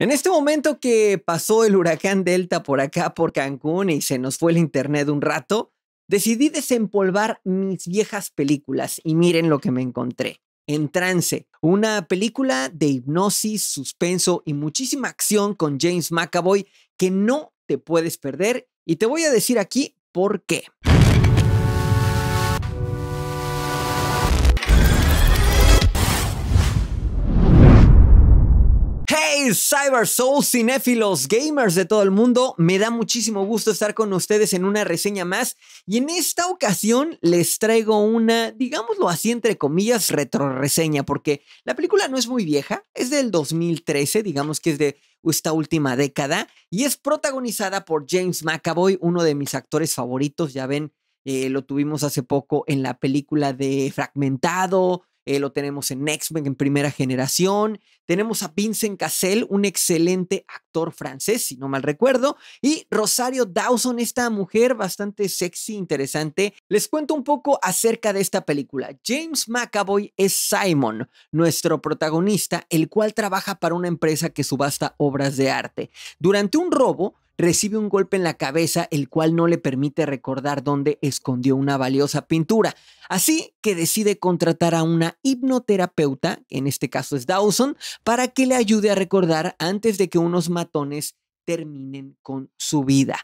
En este momento que pasó el huracán Delta por acá, por Cancún, y se nos fue el internet un rato, decidí desempolvar mis viejas películas y miren lo que me encontré. En Trance, una película de hipnosis, suspenso y muchísima acción con James McAvoy que no te puedes perder y te voy a decir aquí por qué. Cyber Soul cinéfilos gamers de todo el mundo, me da muchísimo gusto estar con ustedes en una reseña más y en esta ocasión les traigo una, digámoslo así entre comillas, retroreseña porque la película no es muy vieja, es del 2013, digamos que es de esta última década y es protagonizada por James McAvoy, uno de mis actores favoritos, ya ven, eh, lo tuvimos hace poco en la película de Fragmentado, eh, lo tenemos en X-Men en primera generación, tenemos a Vincent Cassel, un excelente actor francés, si no mal recuerdo, y Rosario Dawson, esta mujer bastante sexy, interesante. Les cuento un poco acerca de esta película. James McAvoy es Simon, nuestro protagonista, el cual trabaja para una empresa que subasta obras de arte. Durante un robo, recibe un golpe en la cabeza el cual no le permite recordar dónde escondió una valiosa pintura. Así que decide contratar a una hipnoterapeuta, en este caso es Dawson, para que le ayude a recordar antes de que unos matones terminen con su vida.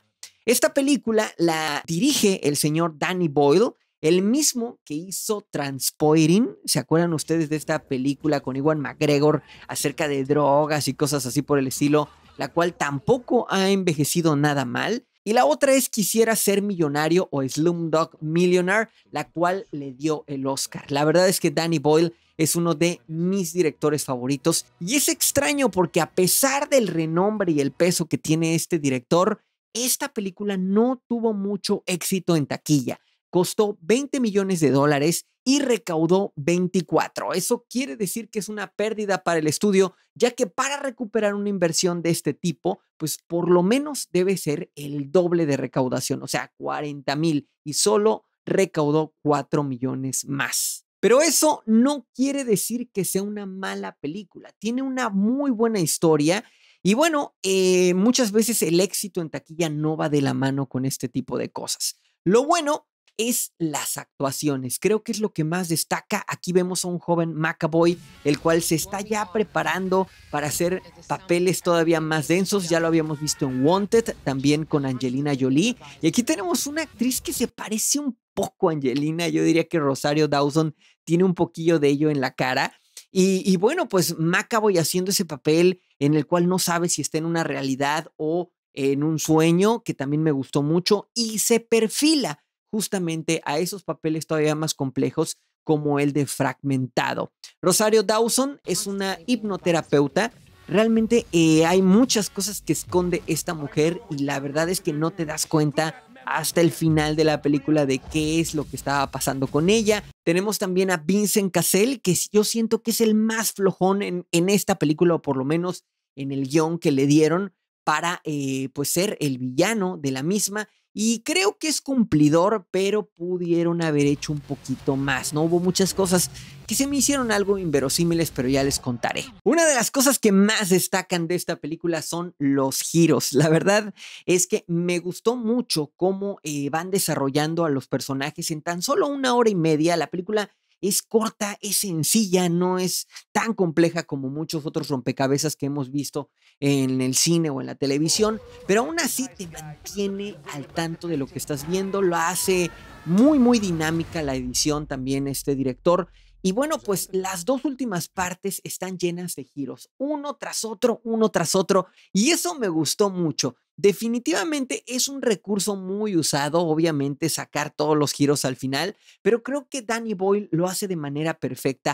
Esta película la dirige el señor Danny Boyle, el mismo que hizo Transpoiring. ¿Se acuerdan ustedes de esta película con Iwan McGregor acerca de drogas y cosas así por el estilo? la cual tampoco ha envejecido nada mal. Y la otra es Quisiera ser millonario o Slumdog Millionaire, la cual le dio el Oscar. La verdad es que Danny Boyle es uno de mis directores favoritos y es extraño porque a pesar del renombre y el peso que tiene este director, esta película no tuvo mucho éxito en taquilla costó 20 millones de dólares y recaudó 24. Eso quiere decir que es una pérdida para el estudio, ya que para recuperar una inversión de este tipo, pues por lo menos debe ser el doble de recaudación, o sea, 40 mil, y solo recaudó 4 millones más. Pero eso no quiere decir que sea una mala película, tiene una muy buena historia. Y bueno, eh, muchas veces el éxito en taquilla no va de la mano con este tipo de cosas. Lo bueno es las actuaciones. Creo que es lo que más destaca. Aquí vemos a un joven McAvoy, el cual se está ya preparando para hacer papeles todavía más densos. Ya lo habíamos visto en Wanted, también con Angelina Jolie. Y aquí tenemos una actriz que se parece un poco a Angelina. Yo diría que Rosario Dawson tiene un poquillo de ello en la cara. Y, bueno, pues McAvoy haciendo ese papel en el cual no sabe si está en una realidad o en un sueño, que también me gustó mucho, y se perfila justamente a esos papeles todavía más complejos como el de fragmentado. Rosario Dawson ah, es una hipnoterapeuta. Realmente eh, hay muchas cosas que esconde esta mujer y la verdad es que no te das cuenta hasta el final de la película de qué es lo que estaba pasando con ella. Tenemos también a Vincent Cassell, que yo siento que es el más flojón en, esta película, o por lo menos en el guión que le dieron para eh, pues ser el villano de la misma. Y creo que es cumplidor, pero pudieron haber hecho un poquito más, ¿no? Hubo muchas cosas que se me hicieron algo inverosímiles, pero ya les contaré. Una de las cosas que más destacan de esta película son los giros. La verdad es que me gustó mucho cómo eh, van desarrollando a los personajes en tan solo una hora y media. La película es corta, es sencilla, no es tan compleja como muchos otros rompecabezas que hemos visto en el cine o en la televisión, pero aún así te mantiene al tanto de lo que estás viendo, lo hace muy muy dinámica la edición también este director y bueno, pues las dos últimas partes están llenas de giros, uno tras otro, uno tras otro, y eso me gustó mucho. Definitivamente es un recurso muy usado, obviamente, sacar todos los giros al final, pero creo que Danny Boyle lo hace de manera perfecta,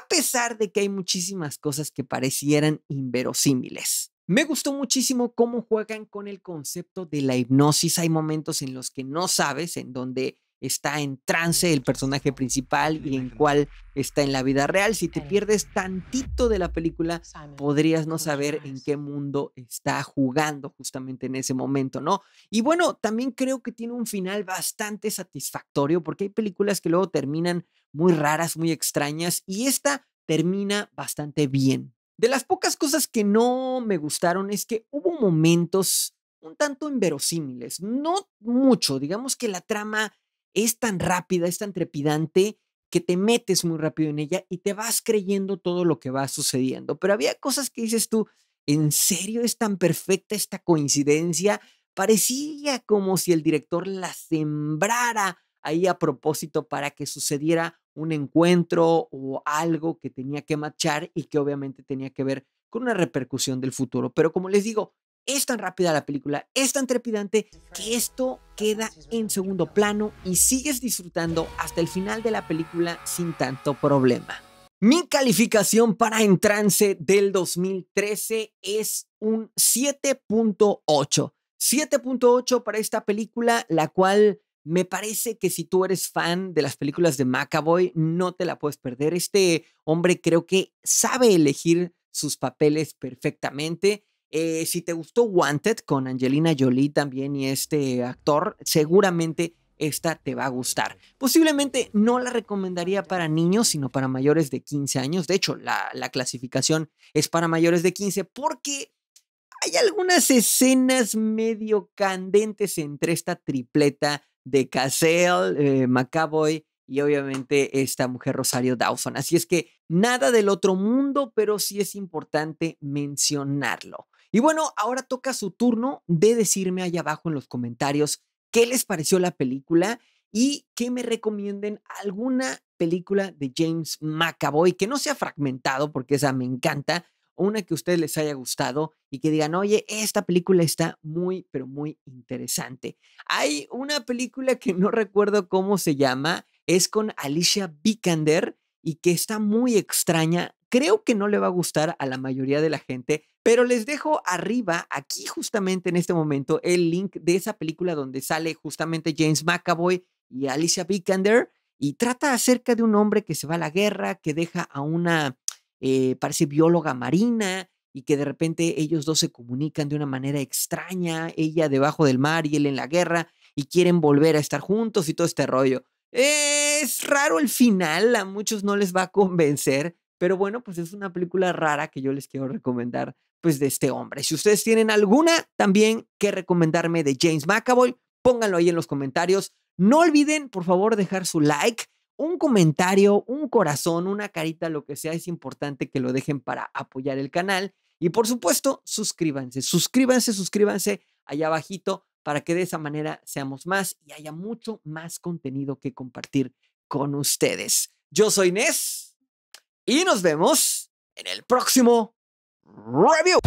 a pesar de que hay muchísimas cosas que parecieran inverosímiles. Me gustó muchísimo cómo juegan con el concepto de la hipnosis. Hay momentos en los que no sabes, en donde está en trance el personaje principal y en cuál está en la vida real. Si te pierdes tantito de la película, podrías no saber en qué mundo está jugando justamente en ese momento, ¿no? Y bueno, también creo que tiene un final bastante satisfactorio porque hay películas que luego terminan muy raras, muy extrañas y esta termina bastante bien. De las pocas cosas que no me gustaron es que hubo momentos un tanto inverosímiles, no mucho, digamos que la trama es tan rápida, es tan trepidante que te metes muy rápido en ella y te vas creyendo todo lo que va sucediendo. Pero había cosas que dices tú, ¿en serio es tan perfecta esta coincidencia? Parecía como si el director la sembrara ahí a propósito para que sucediera un encuentro o algo que tenía que marchar y que obviamente tenía que ver con una repercusión del futuro. Pero como les digo, es tan rápida la película, es tan trepidante que esto queda en segundo plano y sigues disfrutando hasta el final de la película sin tanto problema. Mi calificación para Entrance del 2013 es un 7.8. 7.8 para esta película, la cual me parece que si tú eres fan de las películas de McAvoy, no te la puedes perder. Este hombre creo que sabe elegir sus papeles perfectamente eh, si te gustó Wanted con Angelina Jolie también y este actor, seguramente esta te va a gustar. Posiblemente no la recomendaría para niños, sino para mayores de 15 años. De hecho, la, clasificación es para mayores de 15 porque hay algunas escenas medio candentes entre esta tripleta de Cassell, eh, Macaboy y obviamente esta mujer Rosario Dawson. Así es que nada del otro mundo, pero sí es importante mencionarlo. Y bueno, ahora toca su turno de decirme allá abajo en los comentarios qué les pareció la película y que me recomienden alguna película de James McAvoy que no sea fragmentado, porque esa me encanta, una que a ustedes les haya gustado y que digan, oye, esta película está muy, pero muy interesante. Hay una película que no recuerdo cómo se llama, es con Alicia Vikander y que está muy extraña. Creo que no le va a gustar a la mayoría de la gente, pero les dejo arriba, aquí justamente en este momento, el link de esa película donde sale justamente James McAvoy y Alicia Vikander y trata acerca de un hombre que se va a la guerra, que deja a una, eh, parece bióloga marina y que de repente ellos dos se comunican de una manera extraña, ella debajo del mar y él en la guerra y quieren volver a estar juntos y todo este rollo. Es raro el final, a muchos no les va a convencer, pero bueno, pues es una película rara que yo les quiero recomendar, pues de este hombre. Si ustedes tienen alguna también que recomendarme de James McAvoy, pónganlo ahí en los comentarios. No olviden, por favor, dejar su like, un comentario, un corazón, una carita, lo que sea. Es importante que lo dejen para apoyar el canal. Y por supuesto, suscríbanse, suscríbanse, suscríbanse allá abajito para que de esa manera seamos más y haya mucho más contenido que compartir con ustedes. Yo soy Nes. Y nos vemos en el próximo review.